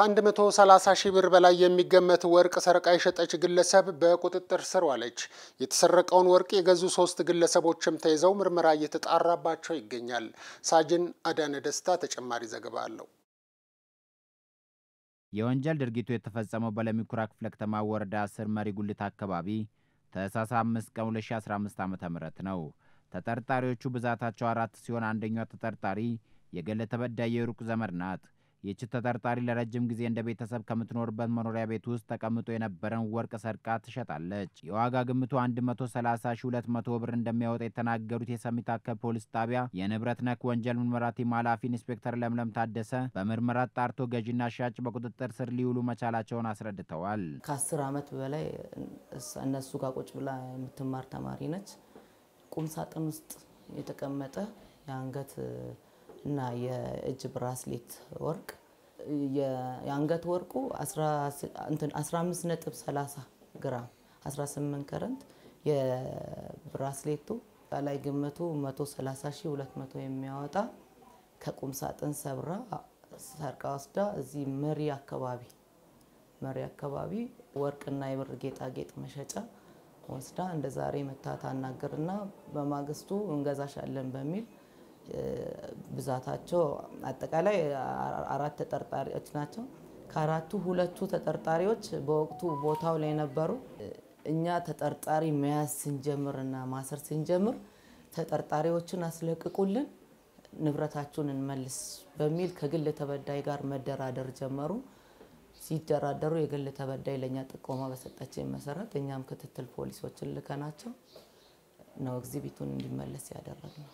ከ130 ሺህ ብር በላይ የሚገመት ወርቅ ሰርቃ የሸጠች ግለሰብ በቁጥጥር ስር ዋለች። የተሰረቀውን ወርቅ የገዙ ሶስት ግለሰቦችም ተይዘው ምርመራ እየተጣራባቸው ይገኛል። ሳጅን አዳነ ደስታ ተጨማሪ ዘገባ አለው። የወንጀል ድርጊቱ የተፈጸመው በለሚኩራ ክፍለ ከተማ ወረዳ ስር መሪ ጉልት አካባቢ ታህሳስ 5 ቀን 2015 ዓ.ም ነው። ተጠርጣሪዎቹ ብዛታቸው አራት ሲሆን አንደኛዋ ተጠርጣሪ የገለ ተበዳይ የሩቅ ዘመድ ናት። ይህች ተጠርጣሪ ለረጅም ጊዜ እንደ ቤተሰብ ከምትኖርበት መኖሪያ ቤት ውስጥ ተቀምጦ የነበረን ወርቅ ሰርቃ ትሸጣለች። የዋጋ ግምቱ 130200 ብር እንደሚያወጣ የተናገሩት የሰሚት ፖሊስ ጣቢያ የንብረት ነክ ወንጀል ምርመራ ቲም ኃላፊ ኢንስፔክተር ለምለም ታደሰ በምርመራ ጣርቶ ገዢና ሻጭ በቁጥጥር ስር ሊውሉ መቻላቸውን አስረድተዋል። ከ10 ዓመት በላይ እነሱ ጋር ቁጭ ብላ የምትማር ተማሪ ነች። ቁም ሳጥን ውስጥ የተቀመጠ የአንገት እና የእጅ ብራስሌት ወርቅ የአንገት ወርቁ 15.30 ግራም 18 ከረንት የብራስሌቱ ላይ ግምቱ 130200 የሚያወጣ ከቁም ሳጥን ሰብራ ሰርቃ ወስዳ እዚህ መሪ አካባቢ መሪ አካባቢ ወርቅና የብር ጌጣጌጥ መሸጫ ወስዳ እንደ ዛሬ መታ ታናግርና በማግስቱ እንገዛሻለን በሚል ብዛታቸው አጠቃላይ አራት ተጠርጣሪዎች ናቸው። ከአራቱ ሁለቱ ተጠርጣሪዎች በወቅቱ ቦታው ላይ ነበሩ። እኛ ተጠርጣሪ መያዝ ስንጀምር እና ማሰር ስንጀምር ተጠርጣሪዎችን አስለቅቁልን፣ ንብረታችሁን እንመልስ በሚል ከግል ተበዳይ ጋር መደራደር ጀመሩ። ሲደራደሩ የግል ተበዳይ ለእኛ ጥቆማ በሰጠችን መሰረት እኛም ክትትል ፖሊሶችን ልከናቸው ነው እግዚቢቱን እንዲመለስ ያደረግነው።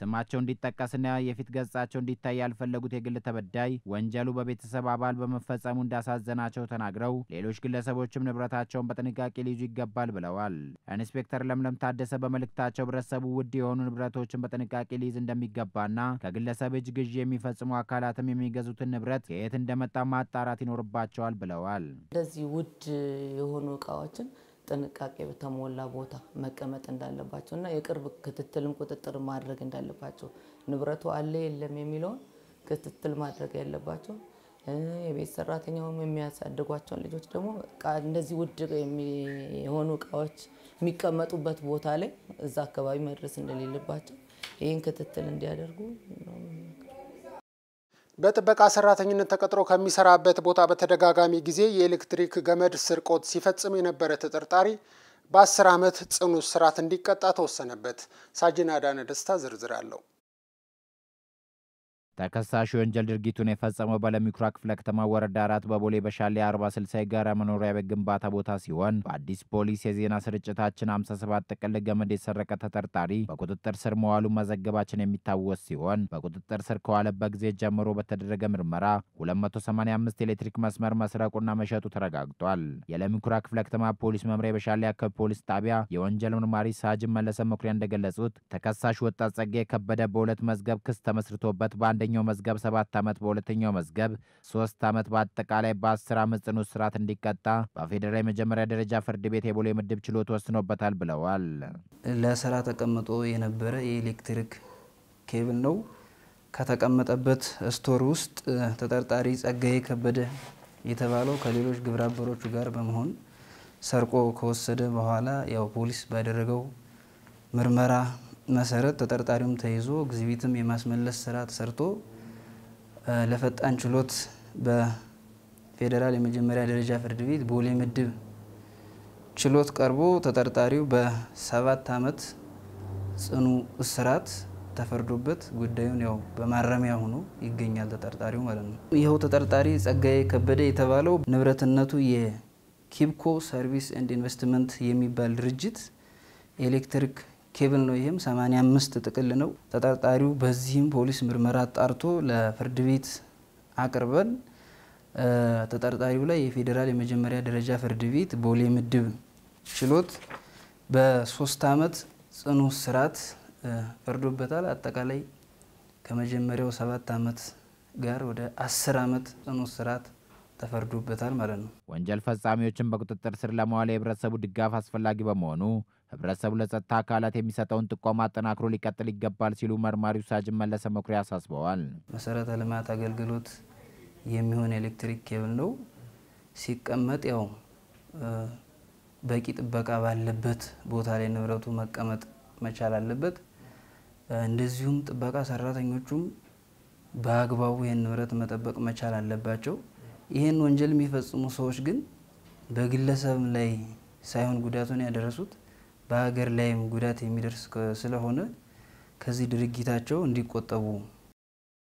ስማቸው እንዲጠቀስና የፊት ገጻቸው እንዲታይ ያልፈለጉት የግል ተበዳይ ወንጀሉ በቤተሰብ አባል በመፈጸሙ እንዳሳዘናቸው ተናግረው ሌሎች ግለሰቦችም ንብረታቸውን በጥንቃቄ ሊይዙ ይገባል ብለዋል። ኢንስፔክተር ለምለም ታደሰ በመልእክታቸው ህብረተሰቡ ውድ የሆኑ ንብረቶችን በጥንቃቄ ሊይዝ እንደሚገባና ከግለሰብ እጅ ግዢ የሚፈጽሙ አካላትም የሚገዙትን ንብረት ከየት እንደመጣ ማጣራት ይኖርባቸዋል ብለዋል። እንደዚህ ውድ የሆኑ እቃዎችን ጥንቃቄ በተሞላ ቦታ መቀመጥ እንዳለባቸው እና የቅርብ ክትትልም ቁጥጥር ማድረግ እንዳለባቸው ንብረቱ አለ የለም የሚለውን ክትትል ማድረግ ያለባቸው የቤት ሰራተኛውም የሚያሳድጓቸውን ልጆች ደግሞ እንደዚህ ውድ የሆኑ እቃዎች የሚቀመጡበት ቦታ ላይ እዛ አካባቢ መድረስ እንደሌለባቸው ይህን ክትትል እንዲያደርጉ በጥበቃ ሰራተኝነት ተቀጥሮ ከሚሰራበት ቦታ በተደጋጋሚ ጊዜ የኤሌክትሪክ ገመድ ስርቆት ሲፈጽም የነበረ ተጠርጣሪ በአስር ዓመት ጽኑ እስራት እንዲቀጣ ተወሰነበት። ሳጅን አዳነ ደስታ ዝርዝር አለው። ተከሳሽ የወንጀል ድርጊቱን የፈጸመው በለሚኩራ ክፍለ ከተማ ወረዳ አራት በቦሌ በሻሌ 46 የጋራ መኖሪያ ቤት ግንባታ ቦታ ሲሆን በአዲስ ፖሊስ የዜና ስርጭታችን 57 ጥቅል ገመድ የሰረቀ ተጠርጣሪ በቁጥጥር ስር መዋሉ መዘገባችን የሚታወስ ሲሆን በቁጥጥር ስር ከዋለበት ጊዜ ጀምሮ በተደረገ ምርመራ 285 ኤሌክትሪክ መስመር መስረቁና መሸጡ ተረጋግጧል። የለሚኩራ ክፍለ ከተማ ፖሊስ መምሪያ በሻሌ አካባቢ ፖሊስ ጣቢያ የወንጀል ምርማሪ ሳጅን መለሰ መኩሪያ እንደገለጹት ተከሳሽ ወጣት ጸጋ የከበደ በሁለት መዝገብ ክስ ተመስርቶበት በአንደ በአንደኛው መዝገብ ሰባት ዓመት በሁለተኛው መዝገብ ሶስት ዓመት በአጠቃላይ በአስር ዓመት ጽኑ እስራት እንዲቀጣ በፌዴራል የመጀመሪያ ደረጃ ፍርድ ቤት የቦሌ ምድብ ችሎት ወስኖበታል ብለዋል። ለስራ ተቀምጦ የነበረ የኤሌክትሪክ ኬብል ነው። ከተቀመጠበት ስቶር ውስጥ ተጠርጣሪ ጸጋዬ ከበደ የተባለው ከሌሎች ግብረ አበሮቹ ጋር በመሆን ሰርቆ ከወሰደ በኋላ ያው ፖሊስ ባደረገው ምርመራ መሰረት ተጠርጣሪውም ተይዞ ግዝቢትም የማስመለስ ስራ ተሰርቶ ለፈጣን ችሎት በፌዴራል የመጀመሪያ ደረጃ ፍርድ ቤት ቦሌ ምድብ ችሎት ቀርቦ ተጠርጣሪው በሰባት አመት ጽኑ እስራት ተፈርዶበት ጉዳዩን ያው በማረሚያ ሆኖ ይገኛል። ተጠርጣሪው ማለት ነው። ይኸው ተጠርጣሪ ጸጋዬ ከበደ የተባለው ንብረትነቱ የኪብኮ ሰርቪስ ኤንድ ኢንቨስትመንት የሚባል ድርጅት ኤሌክትሪክ ኬብል ነው። ይህም 85 ጥቅል ነው። ተጠርጣሪው በዚህም ፖሊስ ምርመራ አጣርቶ ለፍርድ ቤት አቅርበን ተጠርጣሪው ላይ የፌዴራል የመጀመሪያ ደረጃ ፍርድ ቤት ቦሌ ምድብ ችሎት በሶስት ዓመት ጽኑ እስራት ፈርዶበታል። አጠቃላይ ከመጀመሪያው ሰባት ዓመት ጋር ወደ አስር ዓመት ጽኑ እስራት ተፈርዶበታል ማለት ነው። ወንጀል ፈጻሚዎችን በቁጥጥር ስር ለመዋል የህብረተሰቡ ድጋፍ አስፈላጊ በመሆኑ ህብረተሰቡ ለጸጥታ አካላት የሚሰጠውን ጥቆማ አጠናክሮ ሊቀጥል ይገባል ሲሉ መርማሪው ሳጅን መለሰ መኩሪያ አሳስበዋል። መሰረተ ልማት አገልግሎት የሚሆን ኤሌክትሪክ ኬብል ነው ሲቀመጥ ያው በቂ ጥበቃ ባለበት ቦታ ላይ ንብረቱ መቀመጥ መቻል አለበት። እንደዚሁም ጥበቃ ሰራተኞቹም በአግባቡ ይህን ንብረት መጠበቅ መቻል አለባቸው። ይህን ወንጀል የሚፈጽሙ ሰዎች ግን በግለሰብ ላይ ሳይሆን ጉዳቱን ያደረሱት በሀገር ላይም ጉዳት የሚደርስ ስለሆነ ከዚህ ድርጊታቸው እንዲቆጠቡ